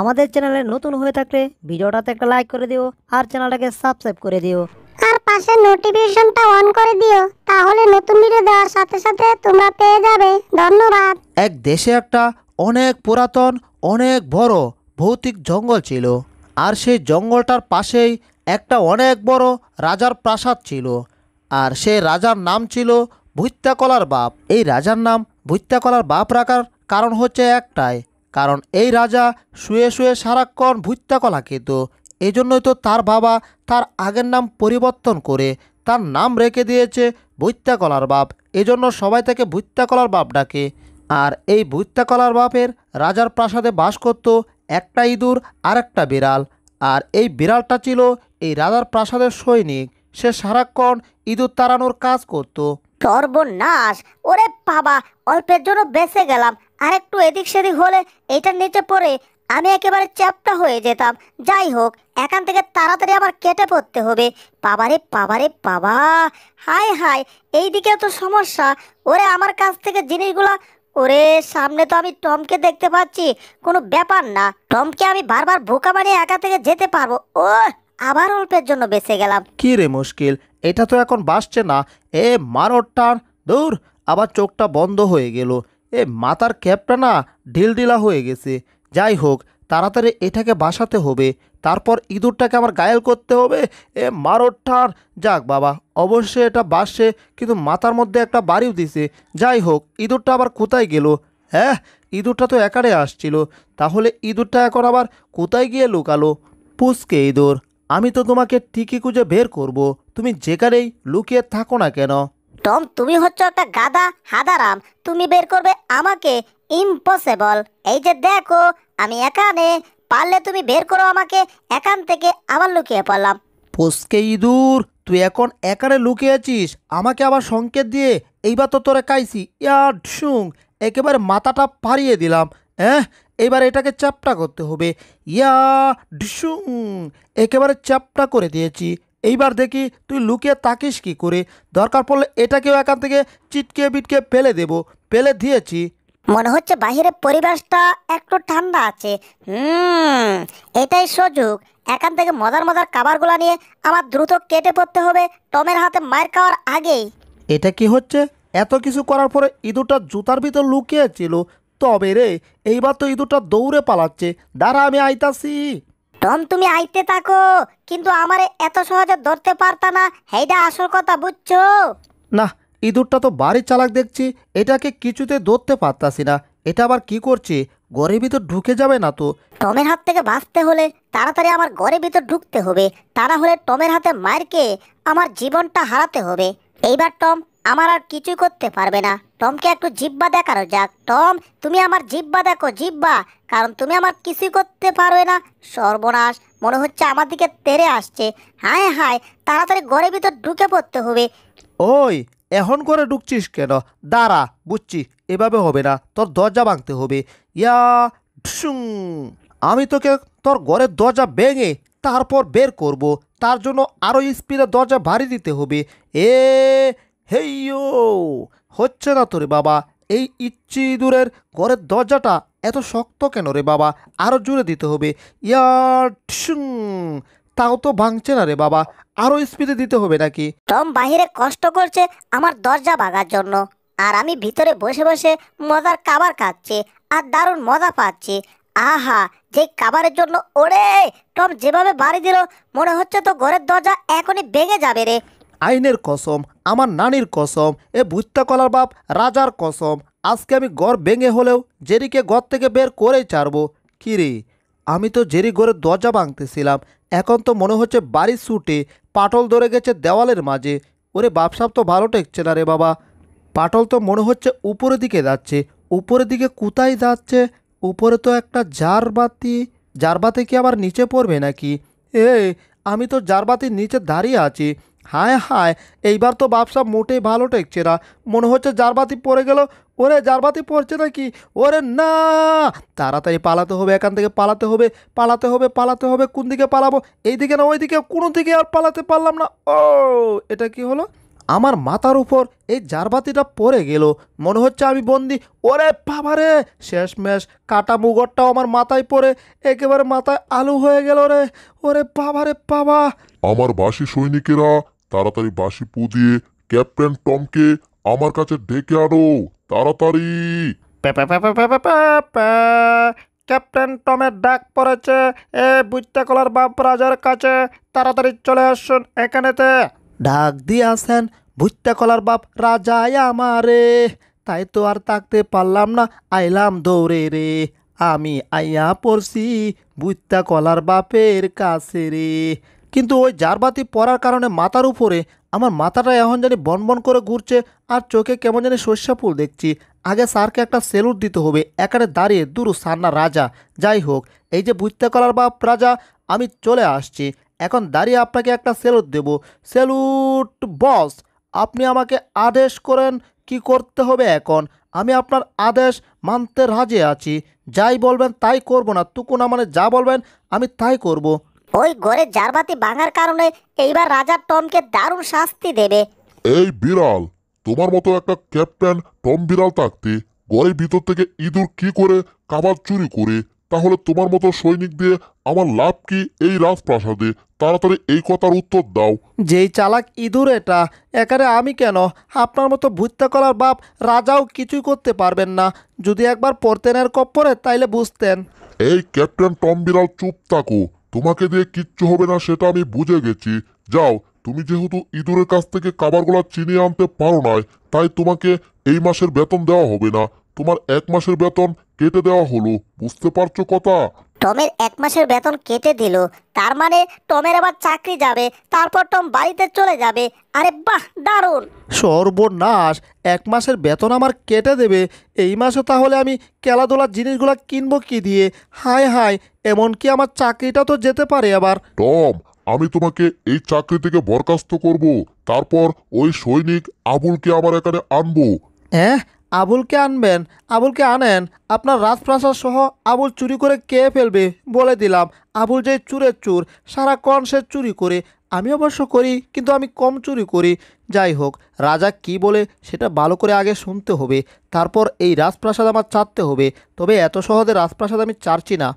আমাদের চ্যানেলে নতুন হয়ে থাকলে ভিডিওটাতে একটা লাইক করে দিও আর চ্যানেলটাকে সাবস্ক্রাইব করে দিও আর পাশে নোটিফিকেশনটা অন করে দিও তাহলে নতুন ভিডিও দেওয়ার সাথে সাথে তোমরা পেয়ে যাবে ধন্যবাদ এক দেশে একটা অনেক পুরাতন অনেক বড় ভৌতিক জঙ্গল ছিল আর সেই জঙ্গলটার পাশেই একটা অনেক বড় রাজার প্রাসাদ ছিল আর সেই রাজার নাম ছিল ভৈত্যাকলার বাপ এই রাজার নাম ভুত্যা কলার বাপ রাখার কারণ হচ্ছে একটাই কারণ এই রাজা শুয়ে শুয়ে সারাক্ষণ ভুত্যা কলা খেত এজন্যই তো তার বাবা তার আগের নাম পরিবর্তন করে তার নাম রেখে দিয়েছে ভুত্যা কলার বাপ এজন্য সবাই তাকে ভুত্যা কলার বাপ ডাকে আর এই ভুত্যা কলার বাপের রাজার প্রাসাদে বাস করত একটা ইঁদুর আর একটা বিড়াল আর এই বিড়ালটা ছিল এই রাজার প্রাসাদের সৈনিক সে সারাক্ষণ ইঁদুর তাড়ানোর কাজ করতো সর্বনাশ ওরে বাবা অল্পের জন্য বেঁচে গেলাম আর একটু এদিক সেদিক হলে এটার নিচে পড়ে আমি একেবারে চ্যাপটা হয়ে যেতাম যাই হোক এখান থেকে তাড়াতাড়ি আবার কেটে পড়তে হবে বাবারে বাবারে বাবা হায় হায় দিকে তো সমস্যা ওরে আমার কাছ থেকে জিনিসগুলো ওরে সামনে তো আমি টমকে দেখতে পাচ্ছি কোনো ব্যাপার না টমকে আমি বারবার বোকা বানিয়ে একা থেকে যেতে পারবো ও আবার অল্পের জন্য বেঁচে গেলাম কি রে মুশকিল এটা তো এখন বাসছে না এ মারোর টান দূর আবার চোখটা বন্ধ হয়ে গেল এ মাথার ক্যাপটা না ঢিলঢিলা হয়ে গেছে যাই হোক তাড়াতাড়ি এটাকে বাসাতে হবে তারপর ইঁদুরটাকে আমার গায়েল করতে হবে এ মারোর টান যাক বাবা অবশ্যই এটা বাসছে কিন্তু মাথার মধ্যে একটা বাড়িও দিছে যাই হোক ইঁদুরটা আবার কোথায় গেল হ্যাঁ ইঁদুরটা তো একারে আসছিল তাহলে ইঁদুরটা এখন আবার কোথায় গিয়ে লুকালো পুষকে ইঁদুর আমি তো তোমাকে ঠিকই খুঁজে বের করব তুমি যেখানেই লুকিয়ে থাকো না কেন টম তুমি হচ্ছে একটা গাদা হাদারাম তুমি বের করবে আমাকে ইম্পসিবল এই যে দেখো আমি এখানে পারলে তুমি বের করো আমাকে এখান থেকে আবার লুকিয়ে পড়লাম পোস্কে ইঁদুর তুই এখন একারে লুকিয়ে আছিস আমাকে আবার সংকেত দিয়ে এইবার তো তোরা কাইছি ইয়ার শুং একেবারে মাথাটা পাড়িয়ে দিলাম হ্যাঁ এবার এটাকে চ্যাপটা করতে হবে ইয়া ঢুং একেবারে চ্যাপটা করে দিয়েছি এইবার দেখি তুই লুকিয়ে তাকিস কি করে দরকার পড়লে এটাকেও এখান থেকে চিটকে বিটকে ফেলে দেব ফেলে দিয়েছি মনে হচ্ছে বাহিরের পরিবেশটা একটু ঠান্ডা আছে হুম এটাই সুযোগ এখান থেকে মজার মজার কাবারগুলো নিয়ে আমার দ্রুত কেটে পড়তে হবে টমের হাতে মায়ের খাওয়ার আগেই এটা কি হচ্ছে এত কিছু করার পরে ইঁদুরটা জুতার ভিতর লুকিয়েছিল তবে রে এইবার তো ইঁদুরটা দৌড়ে পালাচ্ছে দাঁড়া আমি আইতাছি টম তুমি আইতে থাকো কিন্তু আমারে এত সহজে ধরতে পারতা না হেইডা আসল কথা বুঝছো না ইঁদুরটা তো বাড়ির চালাক দেখছি এটাকে কিছুতে ধরতে পারতাছি না এটা আবার কি করছে ঘরের ভিতর ঢুকে যাবে না তো টমের হাত থেকে বাঁচতে হলে তাড়াতাড়ি আমার ঘরের ভিতর ঢুকতে হবে তা না হলে টমের হাতে মারকে আমার জীবনটা হারাতে হবে এইবার টম আমার আর কিছুই করতে পারবে না টমকে একটু জিব্বা দেখানো যাক টম তুমি আমার জিব্বা দেখো জিব্বা কারণ তুমি আমার কিছুই করতে পারবে না সর্বনাশ মনে হচ্ছে আমার দিকে তেরে আসছে হায় হায় তাড়াতাড়ি ঘরের ভিতর ঢুকে পড়তে হবে ওই এখন করে ঢুকছিস কেন দাঁড়া বুঝছি এভাবে হবে না তোর দরজা ভাঙতে হবে ইয়া ঢুং আমি তোকে তোর ঘরের দরজা ভেঙে তারপর বের করব তার জন্য আরও স্পিডে দরজা ভারী দিতে হবে এ হেইও হচ্ছে না তো রে বাবা এই ইচ্ছি দূরের ঘরের দরজাটা এত শক্ত কেন রে বাবা আরও জুড়ে দিতে হবে ইয়ার তাও তো ভাঙছে না রে বাবা আরও স্পিডে দিতে হবে নাকি টম বাহিরে কষ্ট করছে আমার দরজা ভাঙার জন্য আর আমি ভিতরে বসে বসে মজার কাবার খাচ্ছি আর দারুণ মজা পাচ্ছি আহা যে কাবারের জন্য ওরে টম যেভাবে বাড়ি দিল মনে হচ্ছে তো ঘরের দরজা এখনই ভেঙে যাবে রে আইনের কসম আমার নানির কসম এ ভুত্তাকলার বাপ রাজার কসম আজকে আমি ঘর ভেঙে হলেও জেরিকে ঘর থেকে বের করেই ছাড়ব কিরে আমি তো জেরি ঘরে দরজা ভাঙতেছিলাম এখন তো মনে হচ্ছে বাড়ি ছুটে পাটল ধরে গেছে দেওয়ালের মাঝে ওরে বাপসাপ তো ভালো টেকছে না রে বাবা পাটল তো মনে হচ্ছে উপরের দিকে যাচ্ছে উপরের দিকে কোথায় যাচ্ছে উপরে তো একটা জারবাতি জারবাতি কি আবার নিচে পড়বে নাকি এ আমি তো জারবাতির নিচে দাঁড়িয়ে আছি হায় হায় এইবার তো ব্যবসা মোটেই ভালো টেকছে না মনে হচ্ছে জারবাতি পড়ে গেল ওরে জারবাতি পড়ছে নাকি ওরে না তাড়াতাড়ি পালাতে হবে এখান থেকে পালাতে হবে পালাতে হবে পালাতে হবে কোন দিকে পালাবো এইদিকে না ওই দিকে কোনো দিকে আর পালাতে পারলাম না ও এটা কি হলো আমার মাথার উপর এই জারবাতিটা পড়ে গেল মনে হচ্ছে আমি বন্দি ওরে বাবারে শেষমেশ কাটা মুগরটাও আমার মাথায় পড়ে একেবারে মাথায় আলু হয়ে গেল রে ওরে বাবারে বাবা আমার বাসি সৈনিকেরা তাড়াতাড়ি বাসি পু দিয়ে ক্যাপ্টেন টমকে আমার কাছে ডেকে আনো তাড়াতাড়ি ক্যাপ্টেন টমের ডাক পড়েছে এ বুঝতে কলার বাপ রাজার কাছে তাড়াতাড়ি চলে আসুন এখানেতে ডাক দিয়ে আসেন ভুত্তা কলার বাপ রাজাই আমারে তাই তো আর থাকতে পারলাম না আইলাম দৌড়ে রে আমি আইয়া পড়ছি বুঝতে কলার বাপের কাছে রে কিন্তু ওই জারবাতি পরার কারণে মাথার উপরে আমার মাথাটা এখন জানি বনবন করে ঘুরছে আর চোখে কেমন জানি সর্ষা ফুল দেখছি আগে স্যারকে একটা সেলুট দিতে হবে একারে দাঁড়িয়ে দুরু সান্না রাজা যাই হোক এই যে বুঝতে করার বাপ রাজা আমি চলে আসছি এখন দাঁড়িয়ে আপনাকে একটা সেলুট দেব সেলুট বস আপনি আমাকে আদেশ করেন কি করতে হবে এখন আমি আপনার আদেশ মানতে রাজি আছি যাই বলবেন তাই করব না তুকুন মানে যা বলবেন আমি তাই করব ওই গড়ে জারবাতি ভাঙার কারণে এইবার রাজা টমকে দারুণ শাস্তি দেবে এই বিড়াল তোমার মতো একটা ক্যাপ্টেন টম বিড়াল থাকতে গড়ের ভিতর থেকে ইঁদুর কি করে কাবার চুরি করে তাহলে তোমার মতো সৈনিক দিয়ে আমার লাভ কি এই রাজপ্রাসাদে তাড়াতাড়ি এই কথার উত্তর দাও যেই চালাক ইঁদুর এটা একারে আমি কেন আপনার মতো ভুত্তা করার বাপ রাজাও কিছুই করতে পারবেন না যদি একবার পড়তেন এর কপ্পরে তাইলে বুঝতেন এই ক্যাপ্টেন টম বিড়াল চুপ থাকো তোমাকে দিয়ে কিচ্ছু হবে না সেটা আমি বুঝে গেছি যাও তুমি যেহেতু ইঁদুরের কাছ থেকে কাবারগুলা চিনিয়ে আনতে পারো নাই তাই তোমাকে এই মাসের বেতন দেওয়া হবে না তোমার এক মাসের বেতন কেটে দেওয়া হলো বুঝতে পারছো কথা টমের এক মাসের বেতন কেটে দিল তার মানে টমের আবার চাকরি যাবে তারপর টম বাড়িতে চলে যাবে আরে বাহ দারুণ সর্বনাশ এক মাসের বেতন আমার কেটে দেবে এই মাসে তাহলে আমি খেলাধুলার জিনিসগুলো কিনবো কি দিয়ে হায় হায় এমনকি আমার চাকরিটা তো যেতে পারে আবার টম আমি তোমাকে এই চাকরি থেকে বরখাস্ত করব তারপর ওই সৈনিক আবুলকে আমার এখানে আনবো হ্যাঁ আবুলকে আনবেন আবুলকে আনেন আপনার রাজপ্রাসাদ সহ আবুল চুরি করে কে ফেলবে বলে দিলাম আবুল যে চুরের চুর সারা সে চুরি করে আমি অবশ্য করি কিন্তু আমি কম চুরি করি যাই হোক রাজা কি বলে সেটা ভালো করে আগে শুনতে হবে তারপর এই রাজপ্রাসাদ আমার চাটতে হবে তবে এত সহজে রাজপ্রাসাদ আমি চারছি না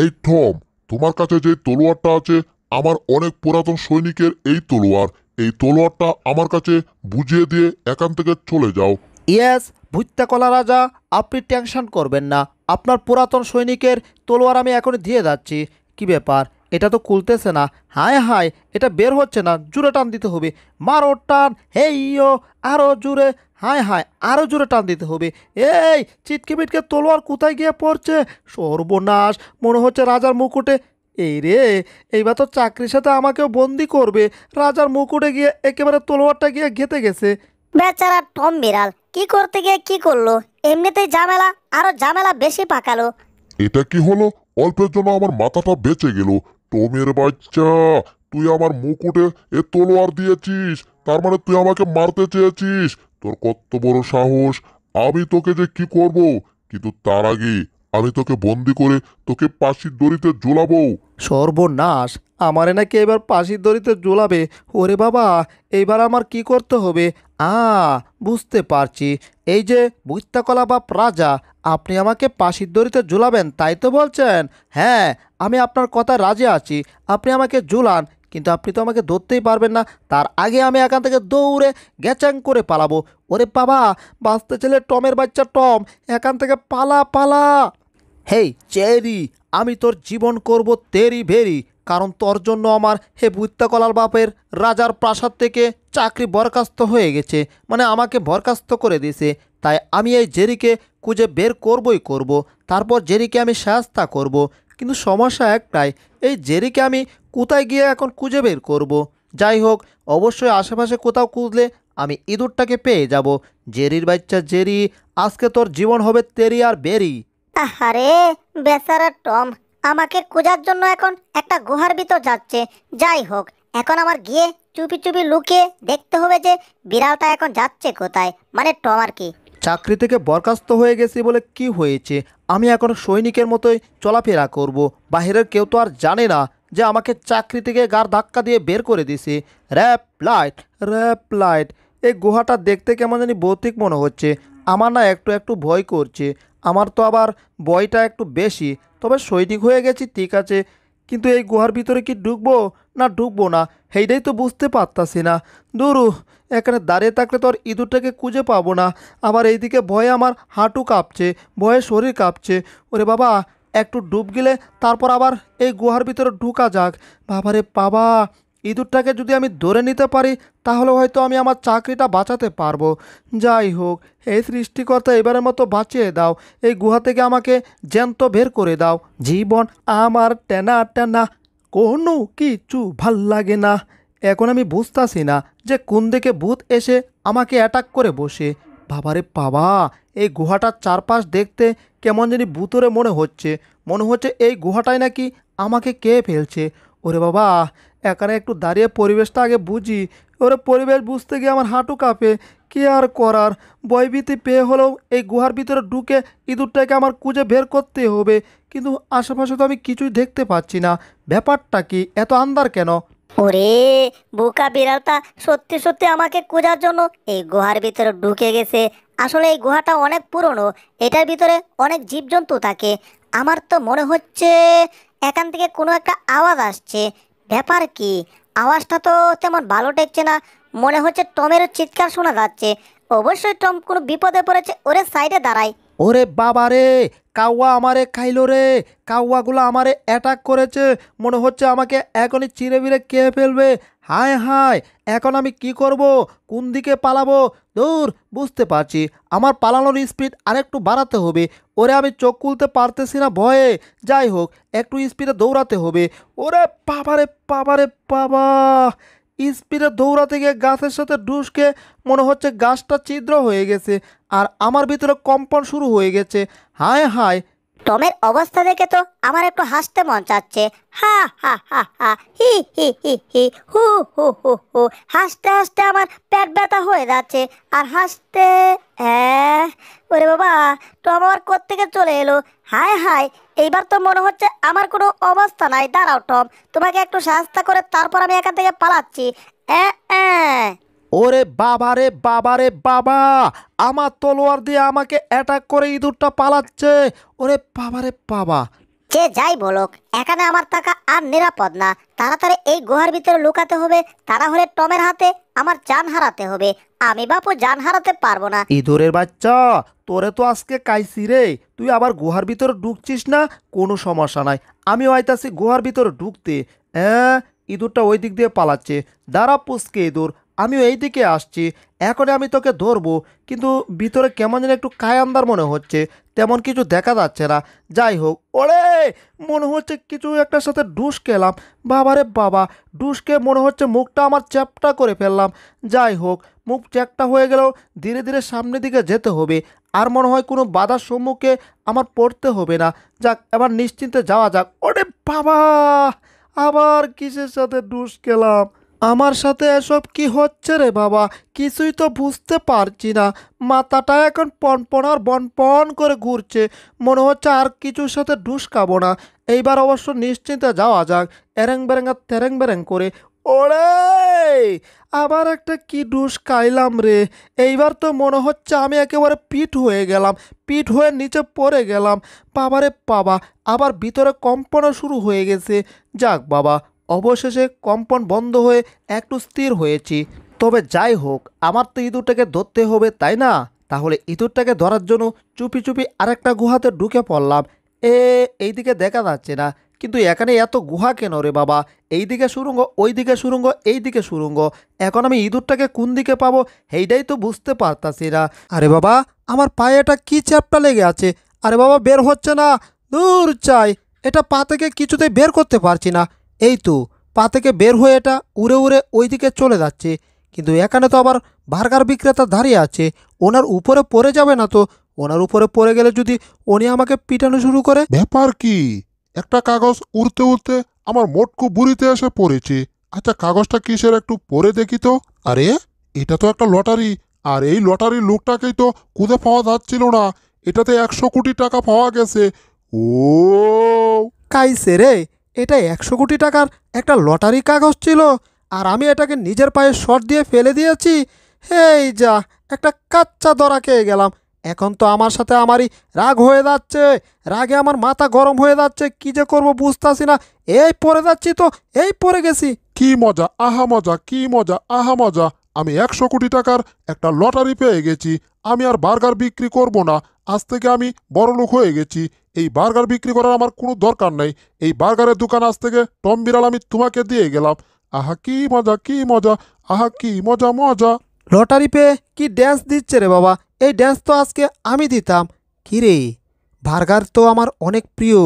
এই থম তোমার কাছে যে তলোয়ারটা আছে আমার অনেক পুরাতন সৈনিকের এই তলোয়ার এই তলোয়ারটা আমার কাছে বুঝিয়ে দিয়ে এখান থেকে চলে যাও ইয়েস ভুত্যাকলা রাজা আপনি টেনশন করবেন না আপনার পুরাতন সৈনিকের তলোয়ার আমি এখনই দিয়ে যাচ্ছি কি ব্যাপার এটা তো খুলতেছে না হায় হায় এটা বের হচ্ছে না জুড়ে টান দিতে হবে মারো টান হে ইয়ো আরও জুড়ে হায় হায় আরও জোরে টান দিতে হবে এই চিটকে মিটকে তলোয়ার কোথায় গিয়ে পড়ছে সর্বনাশ মনে হচ্ছে রাজার মুকুটে এই রে এইবার তো চাকরির সাথে আমাকেও বন্দি করবে রাজার মুকুটে গিয়ে একেবারে তলোয়ারটা গিয়ে ঘেতে গেছে বেচারা টম বিড়াল কি করতে গিয়ে কি করলো এমনিতেই ঝামেলা আরো ঝামেলা বেশি পাকালো এটা কি হলো অল্পের জন্য আমার মাথাটা বেঁচে গেল টমের বাচ্চা তুই আমার মুকুটে এ তলোয়ার দিয়েছিস তার মানে তুই আমাকে মারতে চেয়েছিস তোর কত বড় সাহস আমি তোকে যে কি করব কিন্তু তার আগে আমি তোকে বন্দি করে তোকে পাশির দড়িতে জোলাবো সর্বনাশ আমারে নাকি এবার পাশির দড়িতে জোলাবে ওরে বাবা এবার আমার কি করতে হবে আ বুঝতে পারছি এই যে বৈত্যাকলা বাপ রাজা আপনি আমাকে পাশির দড়িতে জোলাবেন তাই তো বলছেন হ্যাঁ আমি আপনার কথা রাজি আছি আপনি আমাকে জোলান কিন্তু আপনি তো আমাকে ধরতেই পারবেন না তার আগে আমি এখান থেকে দৌড়ে গ্যাচ্যাং করে পালাবো ওরে বাবা বাঁচতে ছেলে টমের বাচ্চা টম এখান থেকে পালা পালা হেই চেরি আমি তোর জীবন করব তেরি ভেরি কারণ তোর জন্য আমার হে বুত্তাকলার বাপের রাজার প্রাসাদ থেকে চাকরি বরখাস্ত হয়ে গেছে মানে আমাকে বরখাস্ত করে দিয়েছে তাই আমি এই জেরিকে খুঁজে বের করবই করব। তারপর জেরিকে আমি সাহায্যা করব। কিন্তু সমস্যা একটাই এই জেরিকে আমি কোথায় গিয়ে এখন খুঁজে বের করব। যাই হোক অবশ্যই আশেপাশে কোথাও খুঁজলে আমি ইঁদুরটাকে পেয়ে যাব জেরির বাচ্চা জেরি আজকে তোর জীবন হবে তেরি আর বেরি আহারে বেচারা টম আমাকে খোঁজার জন্য এখন একটা গুহার ভিতর যাচ্ছে যাই হোক এখন আমার গিয়ে চুপি চুপি লুকিয়ে দেখতে হবে যে বিড়ালটা এখন যাচ্ছে কোথায় মানে টম আর কি চাকরি থেকে বরখাস্ত হয়ে গেছি বলে কি হয়েছে আমি এখন সৈনিকের মতোই চলাফেরা করব। বাহিরের কেউ তো আর জানে না যে আমাকে চাকরি থেকে গার ধাক্কা দিয়ে বের করে দিছে র্যাপ লাইট র্যাপ লাইট এই গুহাটা দেখতে কেমন জানি ভৌতিক মনে হচ্ছে আমার না একটু একটু ভয় করছে আমার তো আবার বয়টা একটু বেশি তবে সৈনিক হয়ে গেছি ঠিক আছে কিন্তু এই গুহার ভিতরে কি ঢুকবো না ঢুকবো না সেইটাই তো বুঝতে পারতাছি না দুরু এখানে দাঁড়িয়ে থাকলে তো আর ইঁদুরটাকে খুঁজে পাবো না আবার এইদিকে ভয়ে আমার হাঁটু কাঁপছে ভয়ে শরীর কাঁপছে ওরে বাবা একটু ডুব গেলে তারপর আবার এই গুহার ভিতরে ঢুকা যাক বাবারে বাবা ইঁদুরটাকে যদি আমি ধরে নিতে পারি তাহলে হয়তো আমি আমার চাকরিটা বাঁচাতে পারবো যাই হোক এই সৃষ্টিকর্তা এবারের মতো বাঁচিয়ে দাও এই গুহা থেকে আমাকে জ্যান্ত বের করে দাও জীবন আমার টেনা টেনা কোনো কিছু ভাল লাগে না এখন আমি বুঝতাছি না যে কোন দিকে ভূত এসে আমাকে অ্যাটাক করে বসে বাবারে বাবা এই গুহাটার চারপাশ দেখতে কেমন যেন ভূতরে মনে হচ্ছে মনে হচ্ছে এই গুহাটায় নাকি আমাকে কে ফেলছে ওরে বাবা এখানে একটু দাঁড়িয়ে পরিবেশটা আগে বুঝি ওরে পরিবেশ বুঝতে গিয়ে আমার হাঁটু কাঁপে কী আর করার বয়ভীতি পেয়ে হলেও এই গুহার ভিতরে ঢুকে ইঁদুরটাকে আমার কুজে বের করতে হবে কিন্তু আশেপাশে তো আমি কিছুই দেখতে পাচ্ছি না ব্যাপারটা কি এত আন্দার কেন ওরে বোকা বিড়ালটা সত্যি সত্যি আমাকে খোঁজার জন্য এই গুহার ভিতরে ঢুকে গেছে আসলে এই গুহাটা অনেক পুরনো এটার ভিতরে অনেক জীবজন্তু থাকে আমার তো মনে হচ্ছে এখান থেকে কোনো একটা আওয়াজ আসছে ব্যাপার কি আওয়াজটা তো তেমন ভালো টেকছে না মনে হচ্ছে টমের চিৎকার শোনা যাচ্ছে অবশ্যই টম কোনো বিপদে পড়েছে ওরে সাইডে দাঁড়ায় ওরে বাবা রে কাউয়া আমারে খাইলো রে কাউয়াগুলো আমারে অ্যাটাক করেছে মনে হচ্ছে আমাকে এখনই চিরে বিড়ে খেয়ে ফেলবে হায় হায় এখন আমি কি করব কোন দিকে পালাবো দূর বুঝতে পারছি আমার পালানোর স্পিড আরেকটু বাড়াতে হবে ওরে আমি চোখ খুলতে পারতেছি না ভয়ে যাই হোক একটু স্পিডে দৌড়াতে হবে ওরে পাবারে পাবারে পাবা স্পিডে দৌড়াতে গিয়ে গাছের সাথে ডুসকে মনে হচ্ছে গাছটা ছিদ্র হয়ে গেছে আর আমার ভিতরে কম্পন শুরু হয়ে গেছে হায় হায় টমের অবস্থা দেখে তো আমার একটু হাসতে মন চাচ্ছে হা হা হা হা হি হি হু হু হু হু হাসতে হাসতে আমার পেট ব্যথা হয়ে যাচ্ছে আর হাসতে হ্যাঁ ওরে বাবা টম আমার কোত্থেকে চলে এলো হায় হায় এইবার তো মনে হচ্ছে আমার কোনো অবস্থা নাই দাঁড়াও টম তোমাকে একটু সাহায্য করে তারপর আমি এখান থেকে পালাচ্ছি হ্যাঁ ওরে বাবা রে বাবা রে বাবা আমার তলোয়ার দিয়ে আমাকে অ্যাটাক করে ইঁদুরটা পালাচ্ছে ওরে বাবা রে বাবা যে যাই বলুক এখানে আমার টাকা আর নিরাপদ না তাড়াতাড়ি এই গুহার ভিতরে লুকাতে হবে তারা হলে টমের হাতে আমার জান হারাতে হবে আমি বাপু জান হারাতে পারবো না ইঁদুরের বাচ্চা তোরে তো আজকে কাইছি রে তুই আবার গুহার ভিতরে ঢুকছিস না কোনো সমস্যা নাই আমি আইতাছি গুহার ভিতরে ঢুকতে হ্যাঁ ইঁদুরটা ওই দিক দিয়ে পালাচ্ছে দাঁড়া পুষকে ইঁদুর আমিও এই দিকে আসছি এখনই আমি তোকে ধরবো কিন্তু ভিতরে কেমন যেন একটু কায়ান্দার মনে হচ্ছে তেমন কিছু দেখা যাচ্ছে না যাই হোক ওরে মনে হচ্ছে কিছু একটার সাথে ডুস খেলাম বাবারে বাবা ডুসকে মনে হচ্ছে মুখটা আমার চ্যাপটা করে ফেললাম যাই হোক মুখ চ্যাপটা হয়ে গেলেও ধীরে ধীরে সামনের দিকে যেতে হবে আর মনে হয় কোনো বাধার সম্মুখে আমার পড়তে হবে না যাক এবার নিশ্চিন্তে যাওয়া যাক ওরে বাবা আবার কিসের সাথে ডুস খেলাম আমার সাথে এসব কি হচ্ছে রে বাবা কিছুই তো বুঝতে পারছি না মাথাটা এখন পনপন আর বনপন করে ঘুরছে মনে হচ্ছে আর কিছুর সাথে ডুস খাবো না এইবার অবশ্য নিশ্চিন্তে যাওয়া যাক এরেং বেরেং আর তেরেং বেরেং করে ওরে আবার একটা কি ডুস খাইলাম রে এইবার তো মনে হচ্ছে আমি একেবারে পিঠ হয়ে গেলাম পিঠ হয়ে নিচে পড়ে গেলাম বাবারে বাবা আবার ভিতরে কম্পনা শুরু হয়ে গেছে যাক বাবা অবশেষে কম্পন বন্ধ হয়ে একটু স্থির হয়েছি তবে যাই হোক আমার তো ইঁদুরটাকে ধরতে হবে তাই না তাহলে ইঁদুরটাকে ধরার জন্য চুপি চুপি আরেকটা গুহাতে ঢুকে পড়লাম এ এইদিকে দেখা যাচ্ছে না কিন্তু এখানে এত গুহা কেন রে বাবা এইদিকে সুরঙ্গ দিকে সুরঙ্গ দিকে সুরঙ্গ এখন আমি ইঁদুরটাকে কোন দিকে পাবো সেইটাই তো বুঝতে পারতাছি না আরে বাবা আমার পায়ে এটা কী চ্যাপটা লেগে আছে আরে বাবা বের হচ্ছে না দূর চাই এটা পা থেকে কিছুতেই বের করতে পারছি না এই তো পা থেকে বের হয়ে এটা উড়ে উড়ে ওই দিকে চলে যাচ্ছে কিন্তু এখানে তো আবার বার্গার বিক্রেতা দাঁড়িয়ে আছে ওনার উপরে পড়ে যাবে না তো ওনার উপরে পড়ে গেলে যদি উনি আমাকে পিটানো শুরু করে ব্যাপার কি একটা কাগজ উড়তে উড়তে আমার মোটকু বুড়িতে এসে পড়েছে আচ্ছা কাগজটা কিসের একটু পরে দেখি তো আরে এটা তো একটা লটারি আর এই লটারির লোকটাকেই তো কুদে পাওয়া যাচ্ছিল না এটাতে একশো কোটি টাকা পাওয়া গেছে ও কাইসে রে এটা একশো কোটি টাকার একটা লটারি কাগজ ছিল আর আমি এটাকে নিজের পায়ে শট দিয়ে ফেলে দিয়েছি হেই যা একটা কাচ্চা দরা খেয়ে গেলাম এখন তো আমার সাথে আমারই রাগ হয়ে যাচ্ছে রাগে আমার মাথা গরম হয়ে যাচ্ছে কি যে করবো বুঝতেছি না এই পরে যাচ্ছি তো এই পরে গেছি কি মজা আহা মজা কি মজা আহা মজা আমি একশো কোটি টাকার একটা লটারি পেয়ে গেছি আমি আর বার্গার বিক্রি করব না আজ থেকে আমি বড়লোক হয়ে গেছি এই বার্গার বিক্রি করার আমার কোনো দরকার নেই এই বার্গারের দোকান আজ থেকে টম বিড়াল আমি তোমাকে দিয়ে গেলাম আহা কি মজা কি মজা আহা কি মজা মজা লটারি পেয়ে কি ড্যান্স দিচ্ছে রে বাবা এই ড্যান্স তো আজকে আমি দিতাম কি রে বার্গার তো আমার অনেক প্রিয়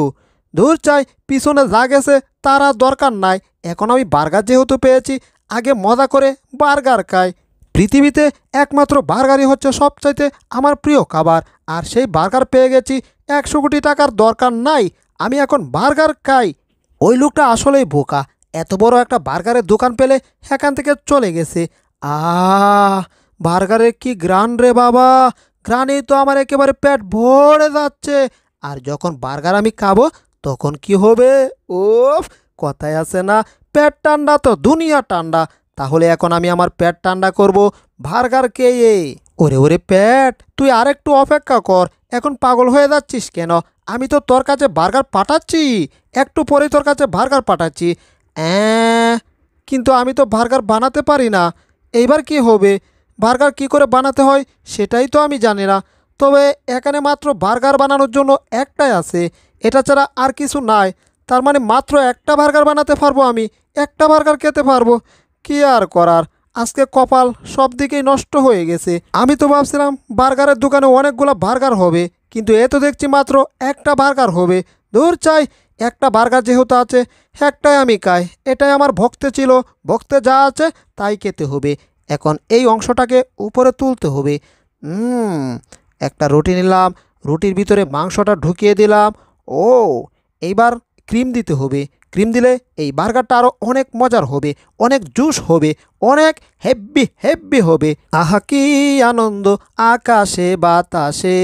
দূর চাই পিছনে যা গেছে তার আর দরকার নাই এখন আমি বার্গার যেহেতু পেয়েছি আগে মজা করে বার্গার খাই পৃথিবীতে একমাত্র বার্গারই হচ্ছে সবচাইতে আমার প্রিয় খাবার আর সেই বার্গার পেয়ে গেছি একশো কোটি টাকার দরকার নাই আমি এখন বার্গার খাই ওই লোকটা আসলেই বোকা এত বড় একটা বার্গারের দোকান পেলে সেখান থেকে চলে গেছে আ বার্গারের কি গ্রান রে বাবা গ্রানেই তো আমার একেবারে পেট ভরে যাচ্ছে আর যখন বার্গার আমি খাবো তখন কি হবে ওফ কথায় আছে না পেট টান্ডা তো দুনিয়া টান্ডা তাহলে এখন আমি আমার পেট টান্ডা করব কে এ ওরে ওরে পেট তুই আরেকটু অপেক্ষা কর এখন পাগল হয়ে যাচ্ছিস কেন আমি তো তোর কাছে বার্গার পাঠাচ্ছি একটু পরেই তোর কাছে বার্গার পাঠাচ্ছি কিন্তু আমি তো বার্গার বানাতে পারি না এইবার কি হবে বার্গার কি করে বানাতে হয় সেটাই তো আমি জানি না তবে এখানে মাত্র বার্গার বানানোর জন্য একটাই আছে এটা ছাড়া আর কিছু নাই তার মানে মাত্র একটা বার্গার বানাতে পারবো আমি একটা বার্গার খেতে পারবো কি আর করার আজকে কপাল সব দিকেই নষ্ট হয়ে গেছে আমি তো ভাবছিলাম বার্গারের দোকানে অনেকগুলো বার্গার হবে কিন্তু এ তো দেখছি মাত্র একটা বার্গার হবে দূর চাই একটা বার্গার যেহেতু আছে একটাই আমি কাই এটাই আমার ভক্তে ছিল ভক্তে যা আছে তাই খেতে হবে এখন এই অংশটাকে উপরে তুলতে হবে একটা রুটি নিলাম রুটির ভিতরে মাংসটা ঢুকিয়ে দিলাম ও এইবার ক্রিম দিতে হবে ক্রিম দিলে এই বার্গারটা আরও অনেক মজার হবে অনেক জুস হবে অনেক হেব্বি হেব্বি হবে আহা কি আনন্দ আকাশে বাতাসে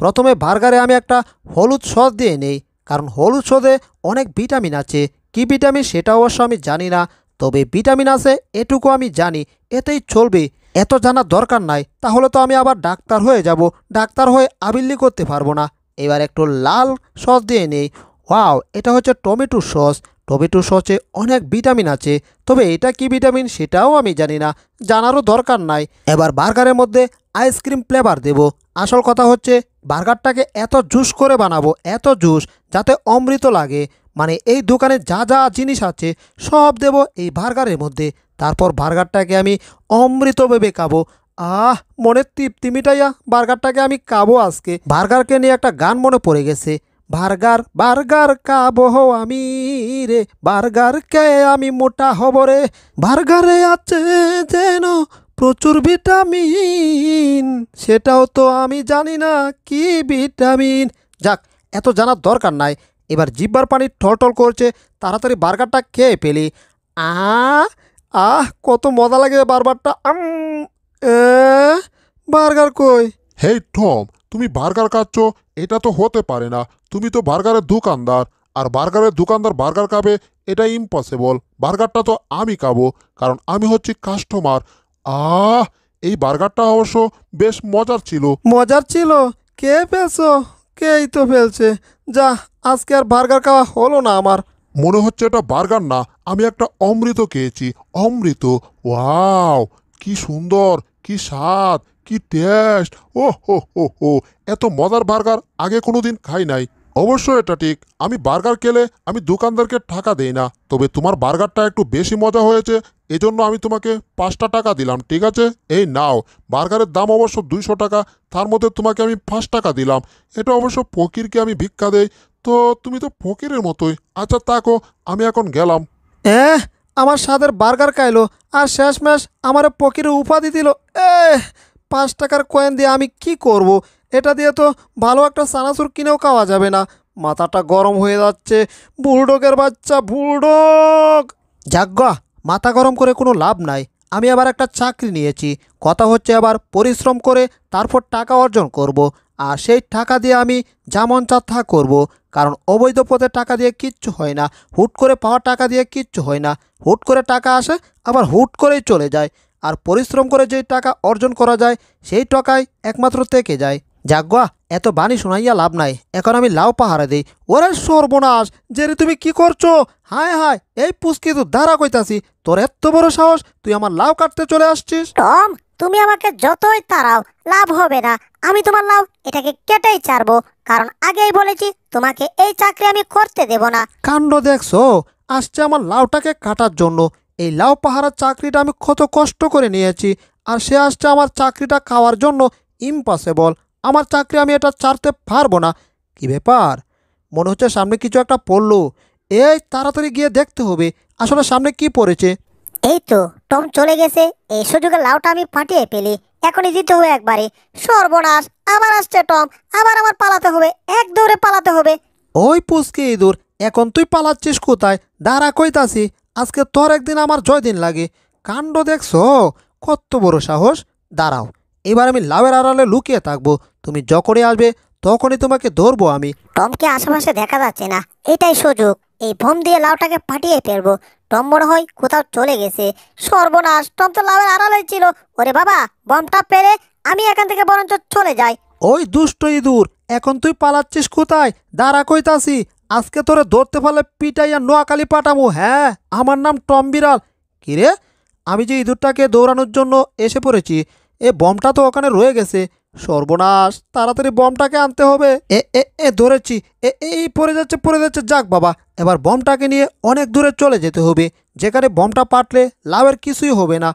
প্রথমে বার্গারে আমি একটা হলুদ সস দিয়ে নেই কারণ হলুদ সসে অনেক ভিটামিন আছে কি ভিটামিন সেটা অবশ্য আমি জানি না তবে ভিটামিন আছে এটুকু আমি জানি এতেই চলবে এত জানার দরকার নাই তাহলে তো আমি আবার ডাক্তার হয়ে যাব ডাক্তার হয়ে আবিল্লি করতে পারবো না এবার একটু লাল সস দিয়ে নেই ওয়াও এটা হচ্ছে টমেটো সস টমেটো সসে অনেক ভিটামিন আছে তবে এটা কি ভিটামিন সেটাও আমি জানি না জানারও দরকার নাই এবার বার্গারের মধ্যে আইসক্রিম ফ্লেভার দেব আসল কথা হচ্ছে বার্গারটাকে এত জুস করে বানাবো এত জুস যাতে অমৃত লাগে মানে এই দোকানে যা যা জিনিস আছে সব দেব এই বার্গারের মধ্যে তারপর বার্গারটাকে আমি অমৃত ভেবে খাবো আহ মনের তৃপ্তি মিটাইয়া বার্গারটাকে আমি খাবো আজকে বার্গারকে নিয়ে একটা গান মনে পড়ে গেছে বার্গার বার্গার কাবহ আমি রে বার্গারকে আমি মোটা হব রে বার্গারে আছে যেন প্রচুর ভিটামিন সেটাও তো আমি জানি না কি ভিটামিন যাক এত জানার দরকার নাই এবার জিব্বার পানি টল করছে তাড়াতাড়ি বার্গারটা খেয়ে পেলি আ আহ কত মজা লাগে বার্গারটা আম বার্গার কই হেই টম তুমি বার্গার কাচ্ছ এটা তো হতে পারে না তুমি তো বার্গারের দোকানদার আর বার্গারের দোকানদার বার্গার কাবে এটা ইম্পসিবল বার্গারটা তো আমি কাবো কারণ আমি হচ্ছি কাস্টমার আহ এই বার্গারটা অবশ্য বেশ মজার ছিল মজার ছিল কে কে কেই তো ফেলছে যা আজকে আর বার্গার খাওয়া হলো না আমার মনে হচ্ছে এটা বার্গার না আমি একটা অমৃত খেয়েছি অমৃত ওয়াও কি সুন্দর কি স্বাদ কি টেস্ট ও হো হো হো এত মজার বার্গার আগে কোনো দিন খাই নাই অবশ্য এটা ঠিক আমি বার্গার খেলে আমি দোকানদারকে টাকা দেই না তবে তোমার বার্গারটা একটু বেশি মজা হয়েছে এজন্য আমি তোমাকে পাঁচটা টাকা দিলাম ঠিক আছে এই নাও বার্গারের দাম অবশ্য দুইশো টাকা তার মধ্যে তোমাকে আমি পাঁচ টাকা দিলাম এটা অবশ্য ফকিরকে আমি ভিক্ষা দেই তো তুমি তো ফকিরের মতোই আচ্ছা তাকো আমি এখন গেলাম এ আমার সাদের বার্গার খাইলো আর শেষমেশ আমার ফকিরের উপাধি দিল এ পাঁচ টাকার কয়েন দিয়ে আমি কি করব। এটা দিয়ে তো ভালো একটা সানাসুর কিনেও খাওয়া যাবে না মাথাটা গরম হয়ে যাচ্ছে বুলডগের বাচ্চা বুলডগ যাগ্গা মাথা গরম করে কোনো লাভ নাই আমি আবার একটা চাকরি নিয়েছি কথা হচ্ছে আবার পরিশ্রম করে তারপর টাকা অর্জন করব। আর সেই টাকা দিয়ে আমি যেমন চা তা করবো কারণ অবৈধ পথে টাকা দিয়ে কিচ্ছু হয় না হুট করে পাওয়া টাকা দিয়ে কিচ্ছু হয় না হুট করে টাকা আসে আবার হুট করেই চলে যায় আর পরিশ্রম করে যে টাকা অর্জন করা যায় সেই টাকায় একমাত্র থেকে যায় জাগুয়া এত বাণী শোনাইয়া লাভ নাই এখন আমি লাউ পাহারা দিই ওরে সর্বনাশ যে তুমি কি করছো হায় হায় এই পুষ্কি তো দাঁড়া কইতাছি তোর এত বড় সাহস তুই আমার লাউ কাটতে চলে আসছিস টম তুমি আমাকে যতই তাড়াও লাভ হবে না আমি তোমার লাউ এটাকে কেটেই ছাড়বো কারণ আগেই বলেছি তোমাকে এই চাকরি আমি করতে দেব না কাণ্ড দেখছো আসছে আমার লাউটাকে কাটার জন্য এই লাউ পাহারার চাকরিটা আমি কত কষ্ট করে নিয়েছি আর সে আসছে আমার চাকরিটা খাওয়ার জন্য ইম্পসিবল আমার চাকরি আমি এটা ছাড়তে পারবো না কি ব্যাপার মনে হচ্ছে সামনে কিছু একটা পড়লো এই তাড়াতাড়ি গিয়ে দেখতে হবে আসলে সামনে কি পড়েছে এই তো টম চলে গেছে এই সুযোগে লাউটা আমি ফাটিয়ে পেলি এখনই দিতে হবে একবারে সর্বনাশ আবার আসছে টম আবার আমার পালাতে হবে এক দৌড়ে পালাতে হবে ওই পুচকে ইঁদুর এখন তুই পালাচ্ছিস কোথায় দাঁড়া কইতাছি আজকে তোর একদিন আমার জয় দিন লাগে কাণ্ড দেখছো কত বড় সাহস দাঁড়াও এবার আমি লাভের আড়ালে লুকিয়ে থাকবো তুমি যখনই আসবে তখনই তোমাকে ধরবো আমি টমকে আশেপাশে দেখা যাচ্ছে না এটাই সুযোগ এই ভম দিয়ে লাউটাকে পাঠিয়ে ফেলবো টম মনে হয় কোথাও চলে গেছে সর্বনাশ টম তো লাভের আড়ালে ছিল ওরে বাবা বমটা পেরে আমি এখান থেকে বরঞ্চ চলে যাই ওই দুষ্ট ইঁদুর এখন তুই পালাচ্ছিস কোথায় দাঁড়া কইতাছি আজকে তোরে ধরতে পারলে পিটাইয়া নোয়াখালী পাঠামো হ্যাঁ আমার নাম টম বিড়াল কিরে আমি যে ইঁদুরটাকে দৌড়ানোর জন্য এসে পড়েছি এ বমটা তো ওখানে রয়ে গেছে সর্বনাশ তাড়াতাড়ি বমটাকে আনতে হবে এ এ এ ধরেছি এ এই পড়ে যাচ্ছে পড়ে যাচ্ছে যাক বাবা এবার বমটাকে নিয়ে অনেক দূরে চলে যেতে হবে যেখানে বমটা পাটলে লাভের কিছুই হবে না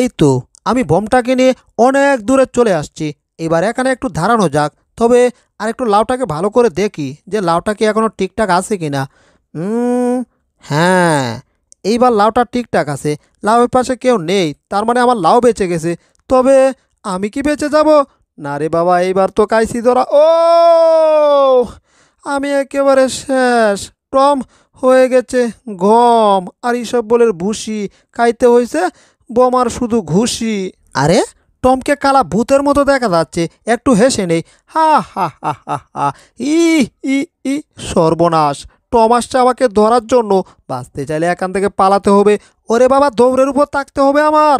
এই তো আমি বমটাকে নিয়ে অনেক দূরে চলে আসছি এবার এখানে একটু ধারানো যাক তবে আর একটু লাউটাকে ভালো করে দেখি যে লাউটা কি এখনও ঠিকঠাক আছে কি না হ্যাঁ এইবার লাউটা ঠিকঠাক আছে লাউয়ের পাশে কেউ নেই তার মানে আমার লাউ বেঁচে গেছে তবে আমি কি বেঁচে যাব না রে বাবা এইবার তো কাইছি ধরা ও আমি একেবারে শেষ টম হয়ে গেছে গম আর এইসব বলের ভুসি খাইতে হয়েছে বোমার শুধু ঘুষি আরে টমকে কালা ভূতের মতো দেখা যাচ্ছে একটু হেসে নেই হা হা হা হা হা ই ই ই সর্বনাশ টম আসছে আমাকে ধরার জন্য বাঁচতে চাইলে এখান থেকে পালাতে হবে ওরে বাবা দৌড়ের উপর থাকতে হবে আমার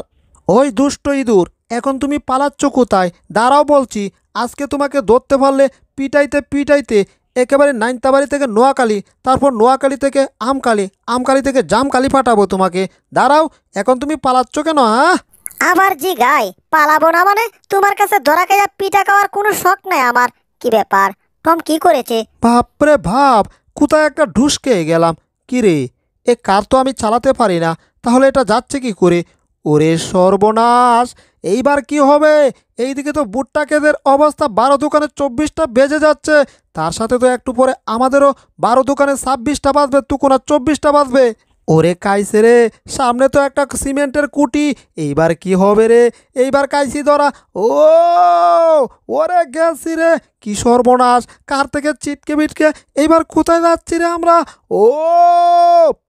ওই দুষ্ট ইঁদুর এখন তুমি পালাচ্ছ কোথায় দাঁড়াও বলছি আজকে তোমাকে ধরতে পারলে পিটাইতে পিটাইতে একেবারে নাইনতাবাড়ি থেকে নোয়াখালী তারপর নোয়াখালী থেকে আমকালি আমকালি থেকে জামকালি পাঠাবো তোমাকে দাঁড়াও এখন তুমি পালাচ্ছ কেন হ্যাঁ আবার জি গাই পালাবো না মানে তোমার কাছে ধরা খাইয়া পিঠা খাওয়ার কোনো শখ নাই আমার কি ব্যাপার টম কি করেছে বাপরে বাপ কোথায় একটা ঢুসকে গেলাম কি রে এ কার তো আমি চালাতে পারি না তাহলে এটা যাচ্ছে কি করে ওরে সর্বনাশ এইবার কি হবে এইদিকে তো বুট্টা কেদের অবস্থা বারো দোকানে চব্বিশটা বেজে যাচ্ছে তার সাথে তো একটু পরে আমাদেরও বারো দোকানে ছাব্বিশটা বাজবে তুকোনা চব্বিশটা বাজবে ওরে কাইছে রে সামনে তো একটা সিমেন্টের কুটি এইবার কি হবে রে এইবার কাইছি ধরা ও ওরে গেছি রে কি সর্বনাশ কার থেকে চিটকে বিটকে এইবার কোথায় যাচ্ছি রে আমরা ও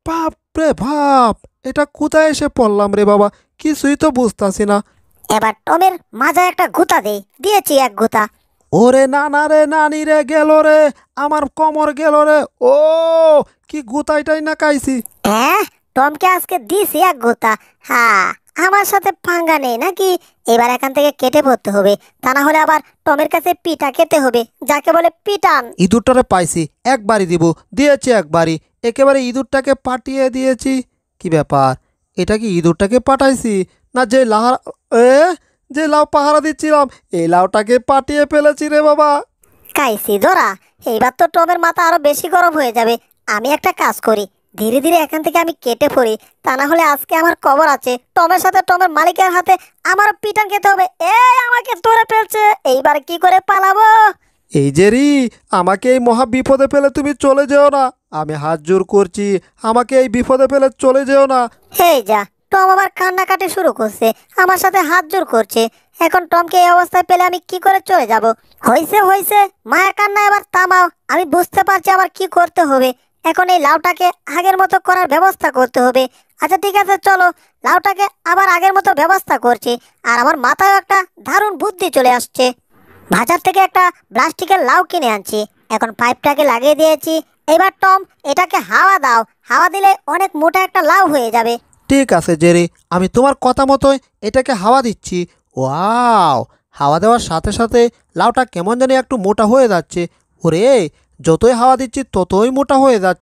বাপ রে ভাব এটা কোথায় এসে পড়লাম রে বাবা কিছুই তো বুঝতাছি না এবার টমের মাঝে একটা গুতা দে দিয়েছি এক গুতা ওরে নানা রে নানি রে গেল রে আমার কমর গেল রে ও কি গুতাইটাই না খাইছি হ্যাঁ টমকে আজকে দিছি এক গোতা হ্যাঁ আমার সাথে ফাঙ্গা নেই নাকি এবার এখান থেকে কেটে পড়তে হবে তা না হলে আবার টমের কাছে পিটা খেতে হবে যাকে বলে পিটান ইঁদুরটারে পাইছি একবারই দিব দিয়েছি একবারই একেবারে ইঁদুরটাকে পাঠিয়ে দিয়েছি কি ব্যাপার এটা কি ইঁদুরটাকে পাঠাইছি না যে লাহার এ যে লাউ পাহারা দিচ্ছিলাম এই লাউটাকে পাটিয়ে ফেলেছি রে বাবা কাইসি ধরা এইবার তো টমের মাথা আরো বেশি গরম হয়ে যাবে আমি একটা কাজ করি ধীরে ধীরে এখান থেকে আমি কেটে পড়ি তা না হলে আজকে আমার কবর আছে টমের সাথে টমের মালিকের হাতে আমার পিটান খেতে হবে এই আমাকে ধরে ফেলছে এইবার কি করে পালাবো এই যে রি আমাকে এই মহা বিপদে ফেলে তুমি চলে যেও না আমি হাত জোর করছি আমাকে এই বিপদে ফেলে চলে যেও না এই যা টম আবার কান্নাকাটি শুরু করছে আমার সাথে হাত জোর করছে এখন টমকে এই অবস্থায় পেলে আমি কি করে চলে যাব হইছে হইছে মায়ের কান্না এবার তামাও আমি বুঝতে পারছি আমার কি করতে হবে এখন এই লাউটাকে আগের মতো করার ব্যবস্থা করতে হবে আচ্ছা ঠিক আছে চলো লাউটাকে আবার আগের মতো ব্যবস্থা করছি আর আমার মাথায় একটা দারুণ বুদ্ধি চলে আসছে বাজার থেকে একটা প্লাস্টিকের লাউ কিনে আনছি এখন পাইপটাকে লাগিয়ে দিয়েছি এবার টম এটাকে হাওয়া দাও হাওয়া দিলে অনেক মোটা একটা লাউ হয়ে যাবে ঠিক আছে জেরি আমি তোমার কথা মতোই এটাকে হাওয়া দিচ্ছি ওয়াও হাওয়া দেওয়ার সাথে সাথে লাউটা কেমন জানি একটু মোটা হয়ে যাচ্ছে ওরে যতই হাওয়া দিচ্ছি ততই মোটা হয়ে যাচ্ছে